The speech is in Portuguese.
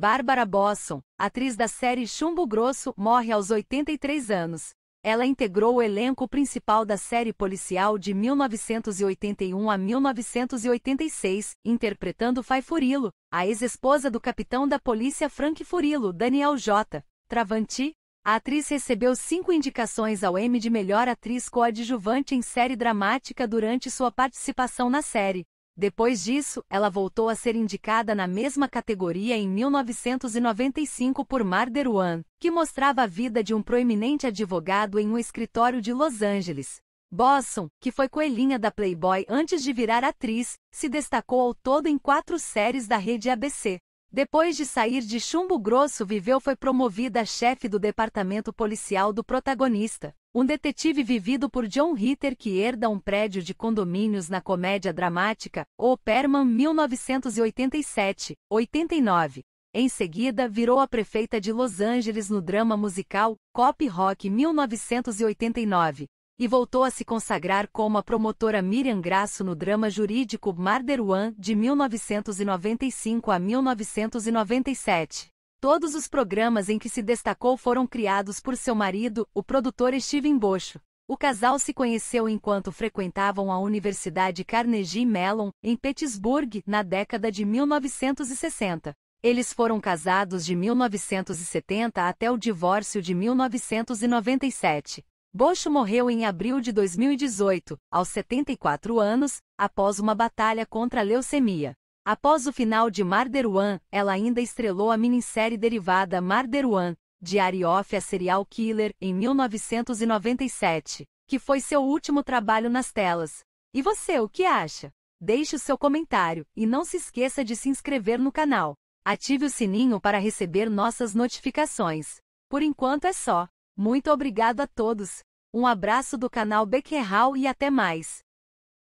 Bárbara Bosson, atriz da série Chumbo Grosso, morre aos 83 anos. Ela integrou o elenco principal da série policial de 1981 a 1986, interpretando Fai Furilo, a ex-esposa do capitão da polícia Frank Furilo, Daniel J. Travanti. A atriz recebeu cinco indicações ao Emmy de Melhor Atriz Coadjuvante em Série Dramática durante sua participação na série. Depois disso, ela voltou a ser indicada na mesma categoria em 1995 por One, que mostrava a vida de um proeminente advogado em um escritório de Los Angeles. Bosson, que foi coelhinha da Playboy antes de virar atriz, se destacou ao todo em quatro séries da rede ABC. Depois de sair de Chumbo Grosso, Viveu foi promovida a chefe do departamento policial do protagonista, um detetive vivido por John Ritter que herda um prédio de condomínios na comédia dramática O Perman 1987-89. Em seguida, virou a prefeita de Los Angeles no drama musical Cop Rock 1989, e voltou a se consagrar como a promotora Miriam Grasso no drama jurídico Marderuan de 1995 a 1997. Todos os programas em que se destacou foram criados por seu marido, o produtor Steven Bocho. O casal se conheceu enquanto frequentavam a Universidade Carnegie Mellon, em Petersburg, na década de 1960. Eles foram casados de 1970 até o divórcio de 1997. Bocho morreu em abril de 2018, aos 74 anos, após uma batalha contra a leucemia. Após o final de Murder One, ela ainda estrelou a minissérie derivada Murder One, Diary of a Serial Killer, em 1997, que foi seu último trabalho nas telas. E você, o que acha? Deixe o seu comentário e não se esqueça de se inscrever no canal. Ative o sininho para receber nossas notificações. Por enquanto é só. Muito obrigado a todos. Um abraço do canal Bequerral e até mais.